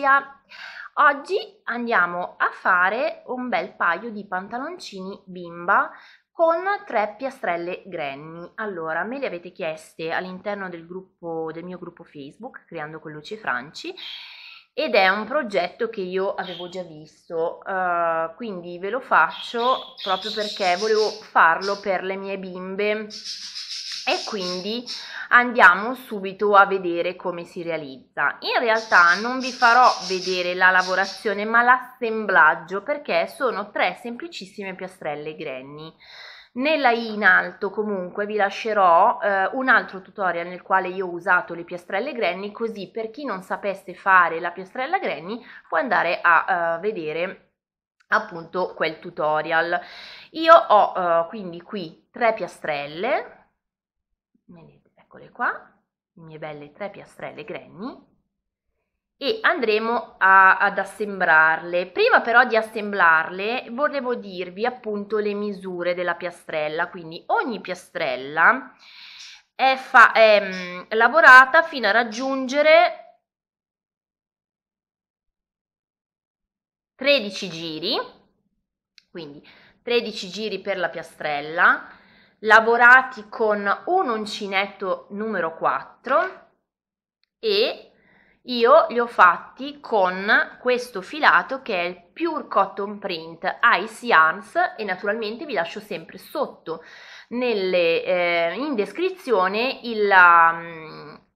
Cinzia. Oggi andiamo a fare un bel paio di pantaloncini bimba con tre piastrelle granny. Allora, me le avete chieste all'interno del, del mio gruppo Facebook, creando con Luce Franci, ed è un progetto che io avevo già visto, uh, quindi ve lo faccio proprio perché volevo farlo per le mie bimbe e quindi andiamo subito a vedere come si realizza. In realtà non vi farò vedere la lavorazione ma l'assemblaggio perché sono tre semplicissime piastrelle granny. Nella i in alto comunque vi lascerò eh, un altro tutorial nel quale io ho usato le piastrelle granny così per chi non sapesse fare la piastrella granny può andare a eh, vedere appunto quel tutorial. Io ho eh, quindi qui tre piastrelle Vedete, eccole qua, le mie belle tre piastrelle granny e andremo a, ad assemblarle. Prima però di assemblarle volevo dirvi appunto le misure della piastrella, quindi ogni piastrella è, fa, è mm, lavorata fino a raggiungere 13 giri, quindi 13 giri per la piastrella, lavorati con un uncinetto numero 4 e io li ho fatti con questo filato che è il Pure Cotton Print Ice Yarns e naturalmente vi lascio sempre sotto nelle, eh, in descrizione il, la, um,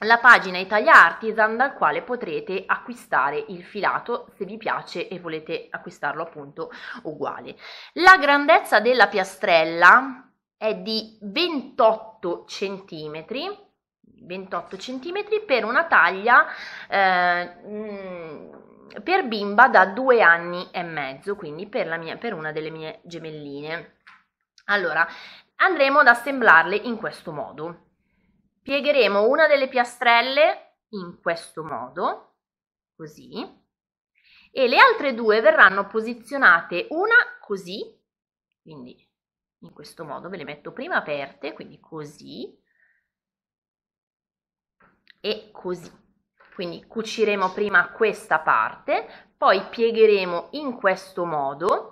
la pagina Italia Artisan dal quale potrete acquistare il filato se vi piace e volete acquistarlo appunto uguale. La grandezza della piastrella è di 28 centimetri 28 centimetri per una taglia eh, mm, per bimba da due anni e mezzo quindi per, la mia, per una delle mie gemelline allora andremo ad assemblarle in questo modo piegheremo una delle piastrelle in questo modo così e le altre due verranno posizionate una così quindi in questo modo ve le metto prima aperte quindi così e così quindi cuciremo prima questa parte poi piegheremo in questo modo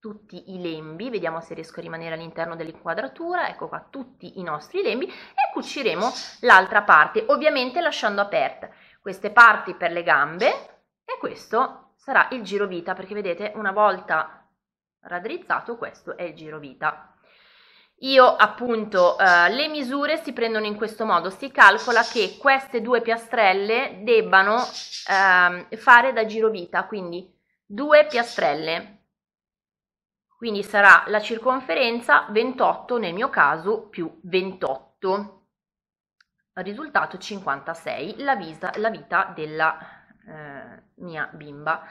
tutti i lembi, vediamo se riesco a rimanere all'interno dell'inquadratura, ecco qua tutti i nostri lembi e cuciremo l'altra parte, ovviamente lasciando aperte queste parti per le gambe e questo sarà il giro vita perché vedete una volta Raddrizzato questo è il giro vita. Io appunto eh, le misure si prendono in questo modo, si calcola che queste due piastrelle debbano eh, fare da giro vita, quindi due piastrelle, quindi sarà la circonferenza 28 nel mio caso più 28, risultato 56, la, visa, la vita della eh, mia bimba.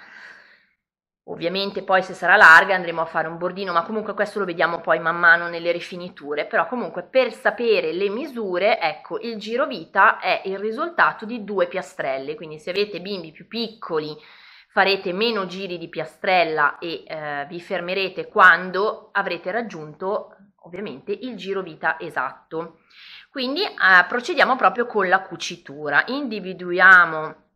Ovviamente poi se sarà larga andremo a fare un bordino, ma comunque questo lo vediamo poi man mano nelle rifiniture, però comunque per sapere le misure, ecco, il giro vita è il risultato di due piastrelle, quindi se avete bimbi più piccoli farete meno giri di piastrella e eh, vi fermerete quando avrete raggiunto ovviamente il giro vita esatto. Quindi eh, procediamo proprio con la cucitura, individuiamo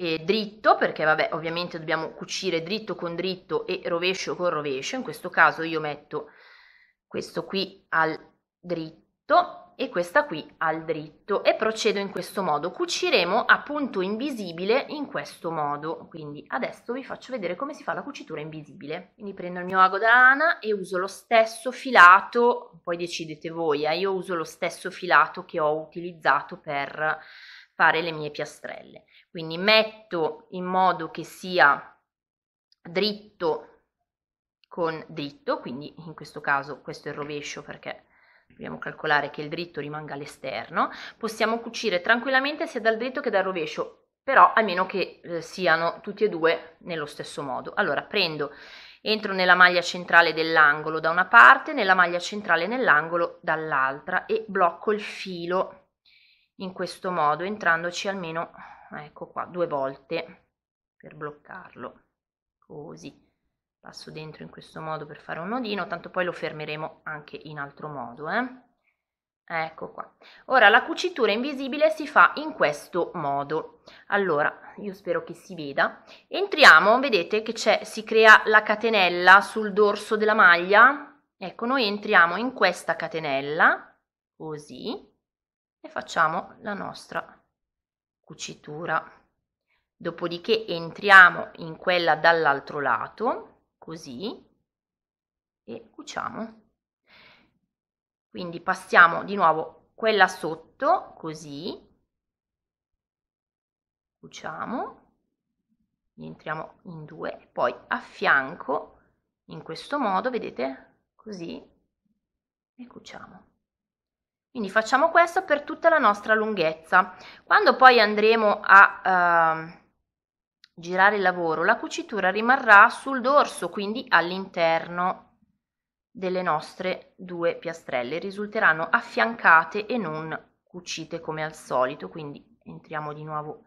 eh, dritto, perché vabbè ovviamente dobbiamo cucire dritto con dritto e rovescio con rovescio, in questo caso io metto questo qui al dritto e questa qui al dritto e procedo in questo modo. Cuciremo appunto invisibile in questo modo, quindi adesso vi faccio vedere come si fa la cucitura invisibile. Quindi prendo il mio ago da lana e uso lo stesso filato, poi decidete voi, eh, io uso lo stesso filato che ho utilizzato per fare le mie piastrelle. Quindi metto in modo che sia dritto con dritto, quindi in questo caso questo è il rovescio perché dobbiamo calcolare che il dritto rimanga all'esterno. Possiamo cucire tranquillamente sia dal dritto che dal rovescio, però a meno che eh, siano tutti e due nello stesso modo. Allora prendo entro nella maglia centrale dell'angolo da una parte, nella maglia centrale nell'angolo dall'altra e blocco il filo in questo modo entrandoci almeno ecco qua due volte per bloccarlo così passo dentro in questo modo per fare un nodino tanto poi lo fermeremo anche in altro modo eh? ecco qua ora la cucitura invisibile si fa in questo modo allora io spero che si veda entriamo vedete che c'è si crea la catenella sul dorso della maglia ecco noi entriamo in questa catenella così e facciamo la nostra cucitura. Dopodiché entriamo in quella dall'altro lato, così, e cuciamo. Quindi passiamo di nuovo quella sotto, così, cuciamo, entriamo in due, poi a fianco, in questo modo, vedete, così, e cuciamo. Quindi facciamo questo per tutta la nostra lunghezza. Quando poi andremo a eh, girare il lavoro, la cucitura rimarrà sul dorso, quindi all'interno delle nostre due piastrelle. Risulteranno affiancate e non cucite come al solito, quindi entriamo di nuovo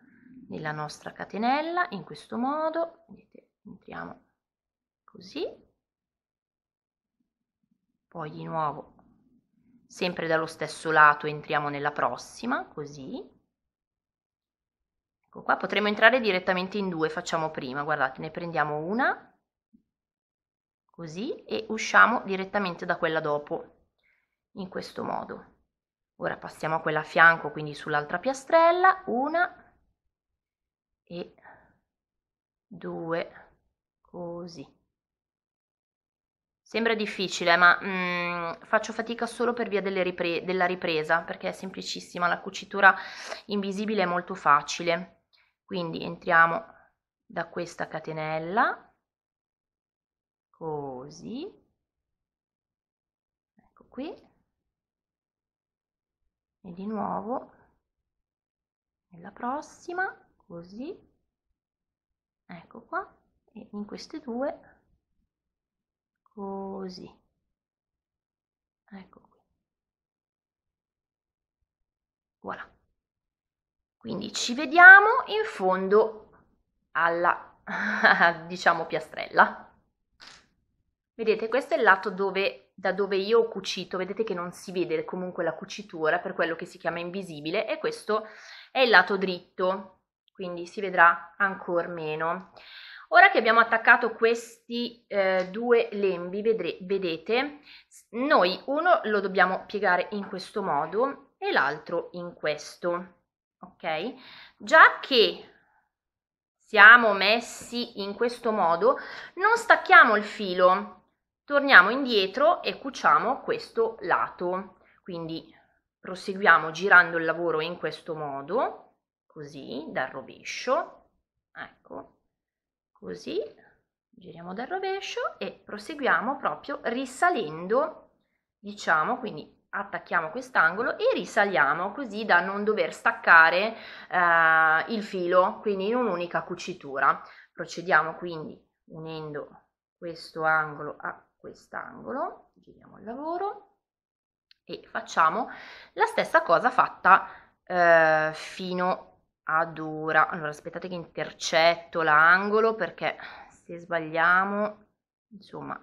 nella nostra catenella in questo modo, vedete, entriamo così, poi di nuovo sempre dallo stesso lato entriamo nella prossima, così. Ecco qua, potremmo entrare direttamente in due, facciamo prima, guardate, ne prendiamo una, così, e usciamo direttamente da quella dopo, in questo modo. Ora passiamo a quella a fianco, quindi sull'altra piastrella, una e due, così. Sembra difficile, ma mh, mm, faccio fatica solo per via ripre- della ripresa, perché è semplicissima, la cucitura invisibile è molto facile. Quindi entriamo da questa catenella, così, ecco qui, e di nuovo nella prossima, così, ecco qua, e in queste due così ecco qui voilà quindi ci vediamo in fondo alla diciamo piastrella vedete questo è il lato dove da dove io ho cucito vedete che non si vede comunque la cucitura per quello che si chiama invisibile e questo è il lato dritto quindi si vedrà ancora meno Ora che abbiamo attaccato questi eh, due lembi, vedre, vedete, noi uno lo dobbiamo piegare in questo modo e l'altro in questo, ok? Già che siamo messi in questo modo, non stacchiamo il filo, torniamo indietro e cuciamo questo lato. Quindi proseguiamo girando il lavoro in questo modo, così, dal rovescio, ecco, così, giriamo dal rovescio e proseguiamo proprio risalendo, diciamo, quindi attacchiamo quest'angolo e risaliamo così da non dover staccare eh, il filo, quindi in un'unica cucitura. Procediamo quindi unendo questo angolo a quest'angolo, giriamo il lavoro e facciamo la stessa cosa fatta eh, fino adora. Allora aspettate che intercetto l'angolo perché se sbagliamo, insomma,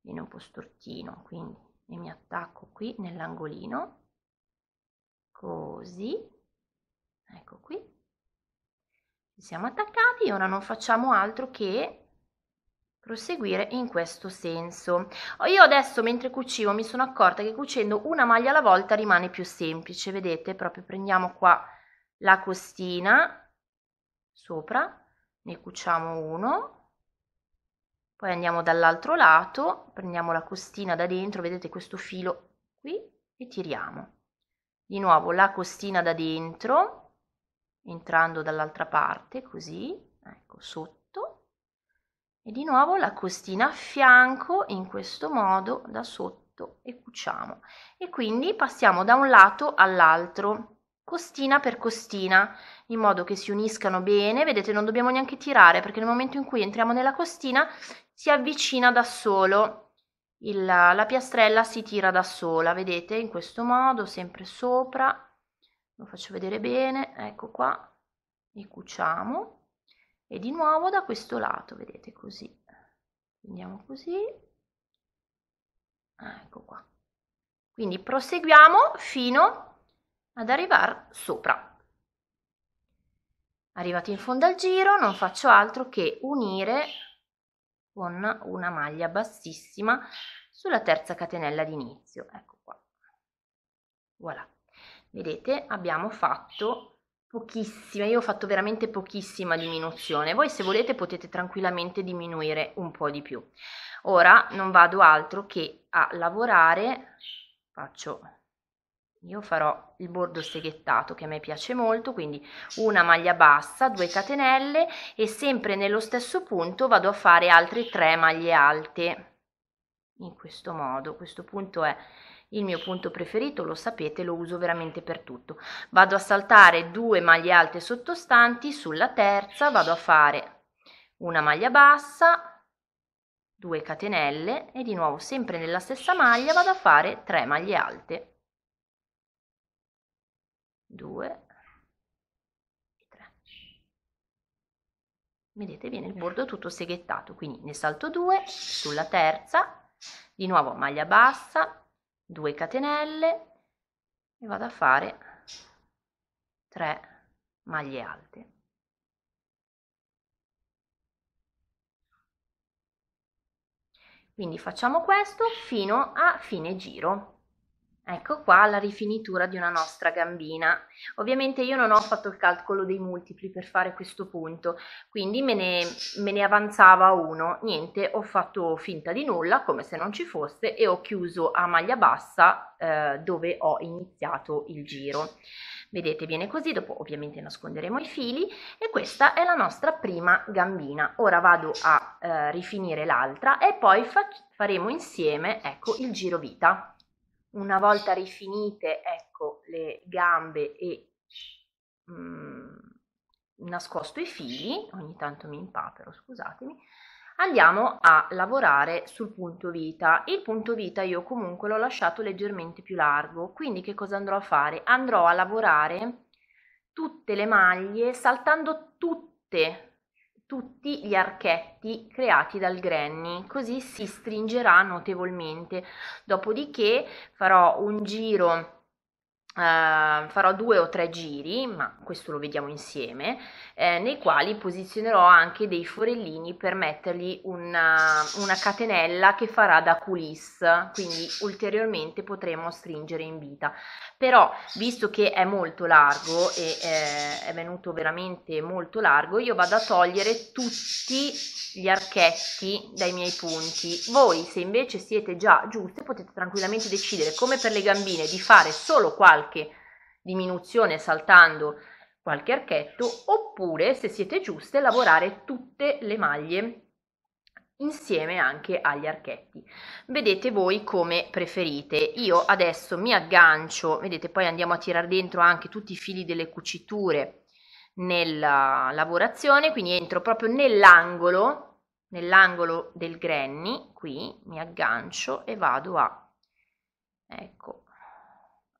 viene un po' stortino, quindi e mi attacco qui nell'angolino. Così. Ecco qui. Ci siamo attaccati e ora non facciamo altro che proseguire in questo senso. Oh, io adesso mentre cucivo mi sono accorta che cucendo una maglia alla volta rimane più semplice, vedete? Proprio prendiamo qua la costina sopra, ne cuciamo uno, poi andiamo dall'altro lato, prendiamo la costina da dentro, vedete questo filo qui e tiriamo. Di nuovo la costina da dentro, entrando dall'altra parte, così, ecco, sotto. E di nuovo la costina a fianco, in questo modo, da sotto e cuciamo. E quindi passiamo da un lato all'altro costina per costina, in modo che si uniscano bene. Vedete, non dobbiamo neanche tirare perché nel momento in cui entriamo nella costina si avvicina da solo. Il, la piastrella si tira da sola, vedete, in questo modo, sempre sopra. Lo faccio vedere bene, ecco qua. E cuciamo e di nuovo da questo lato, vedete così. Andiamo così. Ecco qua. Quindi proseguiamo fino ad arrivare sopra. Arrivato in fondo al giro non faccio altro che unire con una maglia bassissima sulla terza catenella d'inizio. Ecco qua. Voilà. Vedete, abbiamo fatto pochissima, io ho fatto veramente pochissima diminuzione. Voi se volete potete tranquillamente diminuire un po' di più. Ora non vado altro che a lavorare, faccio io farò il bordo seghettato che a me piace molto quindi una maglia bassa 2 catenelle e sempre nello stesso punto vado a fare altre 3 maglie alte in questo modo questo punto è il mio punto preferito lo sapete lo uso veramente per tutto vado a saltare due maglie alte sottostanti sulla terza vado a fare una maglia bassa 2 catenelle e di nuovo sempre nella stessa maglia vado a fare 3 maglie alte 2 e 3. Vedete viene il bordo tutto seghettato, quindi ne salto 2 sulla terza, di nuovo maglia bassa, 2 catenelle e vado a fare 3 maglie alte. Quindi facciamo questo fino a fine giro. Ecco qua la rifinitura di una nostra gambina. Ovviamente io non ho fatto il calcolo dei multipli per fare questo punto, quindi me ne, me ne, avanzava uno. Niente, ho fatto finta di nulla, come se non ci fosse, e ho chiuso a maglia bassa eh, dove ho iniziato il giro. Vedete, viene così, dopo ovviamente nasconderemo i fili e questa è la nostra prima gambina. Ora vado a eh, rifinire l'altra e poi fa faremo insieme ecco, il giro vita. Una volta rifinite, ecco, le gambe e mh, mm, nascosto i fili, ogni tanto mi impapero, scusatemi, andiamo a lavorare sul punto vita. Il punto vita io comunque l'ho lasciato leggermente più largo, quindi che cosa andrò a fare? Andrò a lavorare tutte le maglie saltando tutte tutti gli archetti creati dal granny, così si stringerà notevolmente. Dopodiché farò un giro Uh, farò due o tre giri, ma questo lo vediamo insieme, eh, nei quali posizionerò anche dei forellini per mettergli una, eh, una catenella che farà da culisse, quindi ulteriormente potremo stringere in vita. Però, visto che è molto largo e eh, è venuto veramente molto largo, io vado a togliere tutti gli archetti dai miei punti. Voi, se invece siete già giuste, potete tranquillamente decidere, come per le gambine, di fare solo qualche qualche diminuzione saltando qualche archetto oppure se siete giuste lavorare tutte le maglie insieme anche agli archetti vedete voi come preferite io adesso mi aggancio vedete poi andiamo a tirare dentro anche tutti i fili delle cuciture nella lavorazione quindi entro proprio nell'angolo nell'angolo del granny qui mi aggancio e vado a ecco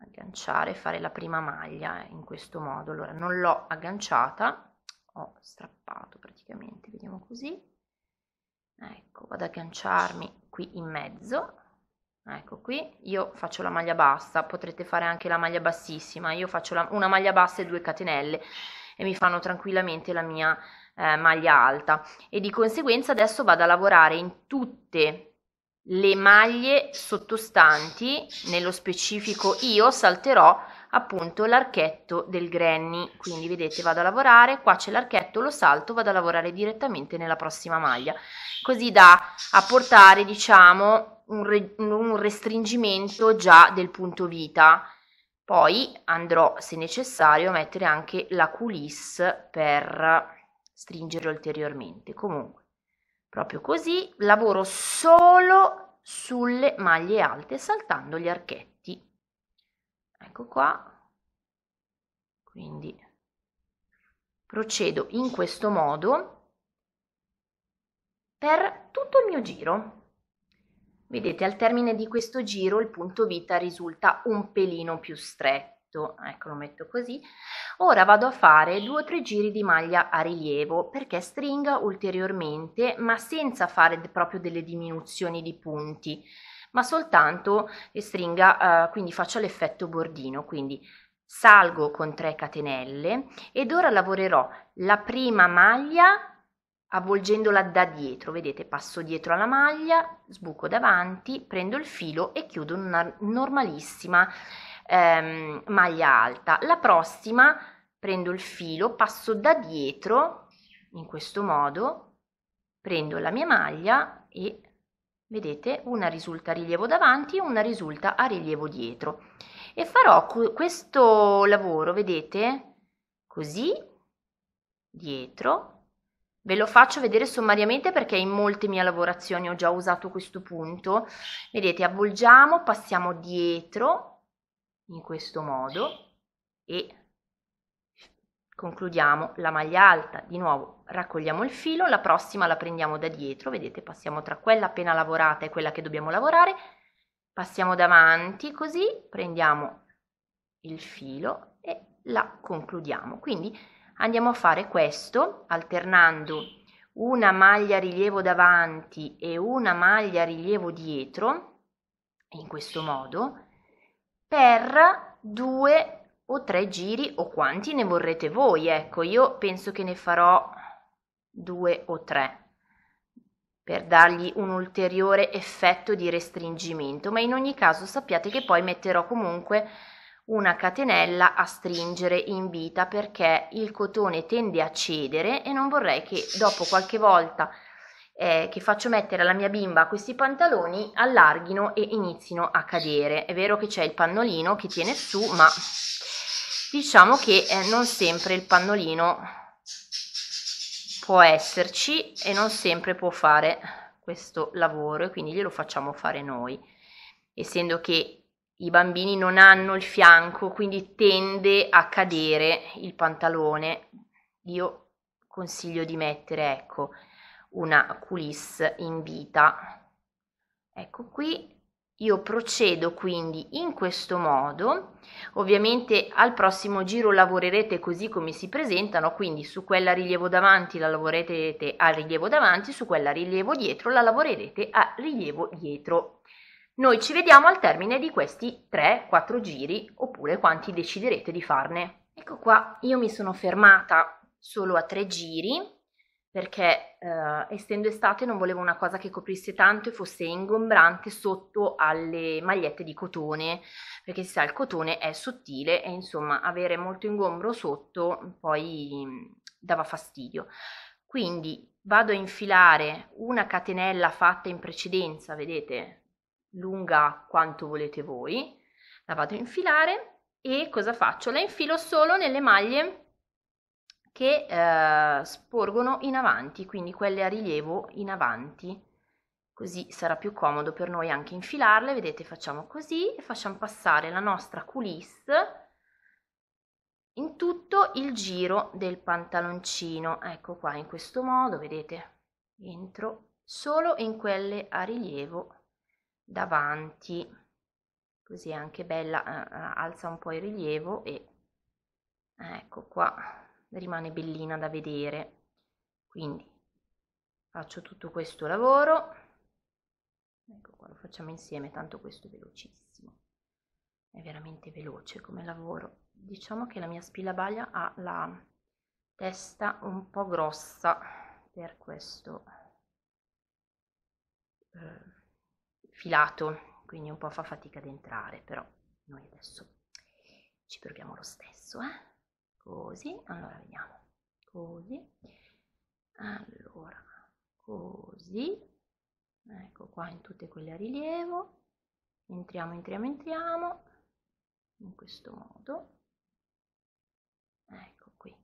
agganciare fare la prima maglia eh, in questo modo allora non l'ho agganciata ho strappato praticamente vediamo così ecco vado ad agganciarmi qui in mezzo ecco qui io faccio la maglia bassa potrete fare anche la maglia bassissima io faccio la, una maglia bassa e due catenelle e mi fanno tranquillamente la mia eh, maglia alta e di conseguenza adesso vado a lavorare in tutte le maglie sottostanti, nello specifico io salterò appunto l'archetto del granny, quindi vedete vado a lavorare, qua c'è l'archetto, lo salto, vado a lavorare direttamente nella prossima maglia, così da apportare diciamo un, re, un restringimento già del punto vita. Poi andrò, se necessario, a mettere anche la culisse per stringere ulteriormente. Comunque, Proprio così lavoro solo sulle maglie alte saltando gli archetti. Ecco qua. Quindi procedo in questo modo per tutto il mio giro. Vedete, al termine di questo giro il punto vita risulta un pelino più stretto dritto ecco lo metto così ora vado a fare due o tre giri di maglia a rilievo perché stringa ulteriormente ma senza fare proprio delle diminuzioni di punti ma soltanto stringa eh, quindi faccio l'effetto bordino quindi salgo con 3 catenelle ed ora lavorerò la prima maglia avvolgendola da dietro, vedete passo dietro alla maglia, sbuco davanti, prendo il filo e chiudo una normalissima ehm, maglia alta. La prossima prendo il filo, passo da dietro in questo modo, prendo la mia maglia e vedete una risulta a rilievo davanti una risulta a rilievo dietro e farò questo lavoro vedete così dietro ve lo faccio vedere sommariamente perché in molte mie lavorazioni ho già usato questo punto vedete avvolgiamo passiamo dietro in questo modo e concludiamo la maglia alta di nuovo raccogliamo il filo la prossima la prendiamo da dietro vedete passiamo tra quella appena lavorata e quella che dobbiamo lavorare passiamo davanti così prendiamo il filo e la concludiamo quindi andiamo a fare questo alternando una maglia rilievo davanti e una maglia rilievo dietro in questo modo per due o tre giri o quanti ne vorrete voi. Ecco, io penso che ne farò due o tre per dargli un ulteriore effetto di restringimento, ma in ogni caso sappiate che poi metterò comunque una catenella a stringere in vita perché il cotone tende a cedere e non vorrei che dopo qualche volta eh, che faccio mettere alla mia bimba questi pantaloni allarghino e inizino a cadere. È vero che c'è il pannolino che tiene su, ma diciamo che eh, non sempre il pannolino può esserci e non sempre può fare questo lavoro e quindi glielo facciamo fare noi, essendo che i bambini non hanno il fianco, quindi tende a cadere il pantalone. Io consiglio di mettere, ecco, una culisse in vita. Ecco qui, io procedo quindi in questo modo, ovviamente al prossimo giro lavorerete così come si presentano, quindi su quella rilievo davanti la lavorerete a rilievo davanti, su quella rilievo dietro la lavorerete a rilievo dietro. Noi ci vediamo al termine di questi 3-4 giri oppure quanti deciderete di farne. Ecco qua, io mi sono fermata solo a tre giri perché eh, essendo estate non volevo una cosa che coprisse tanto e fosse ingombrante sotto alle magliette di cotone, perché si sa il cotone è sottile e insomma avere molto ingombro sotto poi mh, dava fastidio. Quindi vado a infilare una catenella fatta in precedenza, vedete, lunga quanto volete voi, la vado a infilare e cosa faccio? La infilo solo nelle maglie che eh, sporgono in avanti, quindi quelle a rilievo in avanti. Così sarà più comodo per noi anche infilarle. Vedete, facciamo così e facciamo passare la nostra coulisse in tutto il giro del pantaloncino. Ecco qua, in questo modo, vedete, entro solo in quelle a rilievo davanti. Così è anche bella, eh, eh alza un po' il rilievo e ecco qua, rimane bellina da vedere quindi faccio tutto questo lavoro ecco qua lo facciamo insieme tanto questo è velocissimo è veramente veloce come lavoro diciamo che la mia spillabaglia ha la testa un po' grossa per questo eh, filato quindi un po' fa fatica ad entrare però noi adesso ci proviamo lo stesso eh così, allora vediamo, così, allora, così, ecco qua in tutte quelle a rilievo, entriamo, entriamo, entriamo, in questo modo, ecco qui,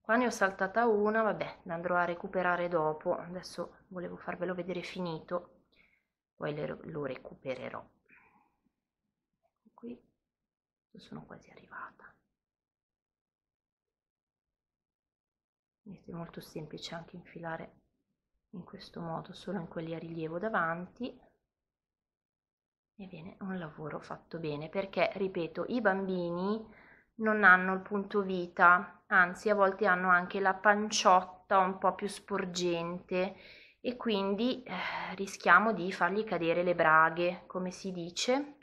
qua ne ho saltata una, vabbè, la andrò a recuperare dopo, adesso volevo farvelo vedere finito, poi lo recupererò, ecco qui, sono quasi arrivata. vedete è molto semplice anche infilare in questo modo solo in quelli a rilievo davanti e viene un lavoro fatto bene perché ripeto i bambini non hanno il punto vita anzi a volte hanno anche la panciotta un po più sporgente e quindi eh, rischiamo di fargli cadere le braghe come si dice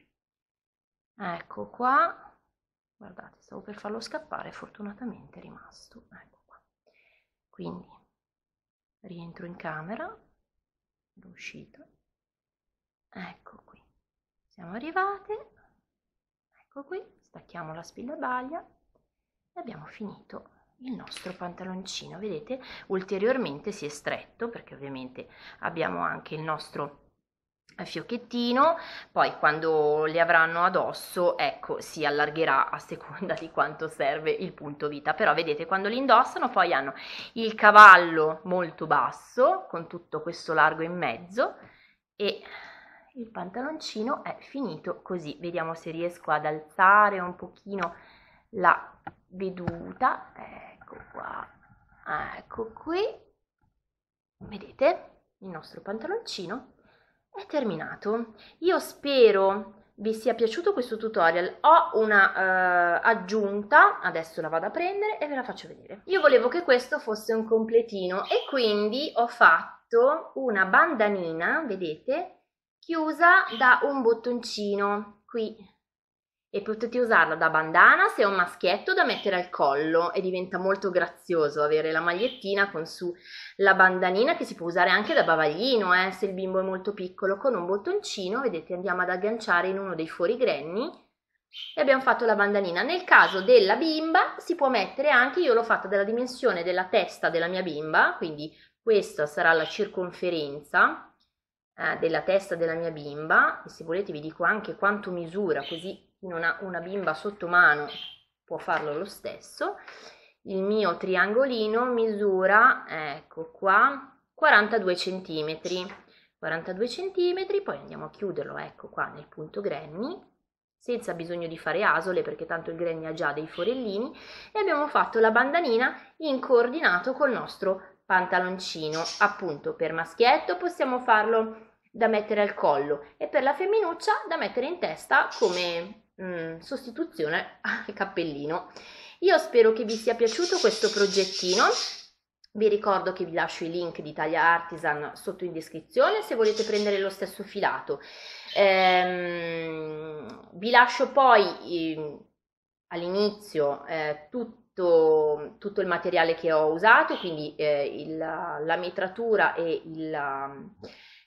ecco qua guardate stavo per farlo scappare fortunatamente è rimasto ecco quindi rientro in camera, l'uscita, ecco qui, siamo arrivate, ecco qui, stacchiamo la spilla baglia e abbiamo finito il nostro pantaloncino. Vedete, ulteriormente si è stretto perché ovviamente abbiamo anche il nostro pantaloncino a fiocchettino, poi quando le avranno addosso, ecco, si allargherà a seconda di quanto serve il punto vita, però vedete quando li indossano poi hanno il cavallo molto basso con tutto questo largo in mezzo e il pantaloncino è finito così, vediamo se riesco ad alzare un pochino la veduta, ecco qua, ah, ecco qui, vedete il nostro pantaloncino è terminato. Io spero vi sia piaciuto questo tutorial ho una uh, aggiunta adesso la vado a prendere e ve la faccio vedere io volevo che questo fosse un completino e quindi ho fatto una bandanina vedete chiusa da un bottoncino qui e potete usarla da bandana se è un maschietto da mettere al collo e diventa molto grazioso avere la magliettina con su la bandanina che si può usare anche da bavaglino eh, se il bimbo è molto piccolo con un bottoncino vedete andiamo ad agganciare in uno dei fuori fuorigrenni e abbiamo fatto la bandanina nel caso della bimba si può mettere anche io l'ho fatta della dimensione della testa della mia bimba quindi questa sarà la circonferenza eh, della testa della mia bimba e se volete vi dico anche quanto misura così non ha una bimba sotto mano può farlo lo stesso. Il mio triangolino misura, ecco qua, 42 centimetri 42 centimetri poi andiamo a chiuderlo, ecco qua nel punto granny, senza bisogno di fare asole perché tanto il granny ha già dei forellini e abbiamo fatto la bandanina in coordinato col nostro pantaloncino. Appunto, per maschietto possiamo farlo da mettere al collo e per la femminuccia da mettere in testa come mm, sostituzione al cappellino. Io spero che vi sia piaciuto questo progettino. Vi ricordo che vi lascio i link di Italia Artisan sotto in descrizione se volete prendere lo stesso filato. Ehm, vi lascio poi eh, all'inizio eh, tutto, tutto, il materiale che ho usato, quindi eh, il, la, metratura e il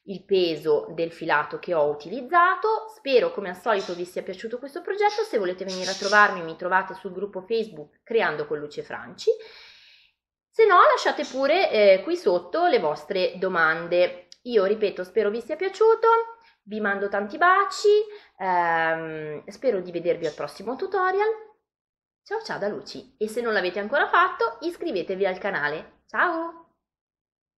il peso del filato che ho utilizzato. Spero come al solito vi sia piaciuto questo progetto, se volete venire a trovarmi mi trovate sul gruppo Facebook Creando con Luce Franci, se no lasciate pure eh, qui sotto le vostre domande. Io ripeto, spero vi sia piaciuto, vi mando tanti baci, ehm, spero di vedervi al prossimo tutorial. Ciao ciao da Luci e se non l'avete ancora fatto iscrivetevi al canale. Ciao!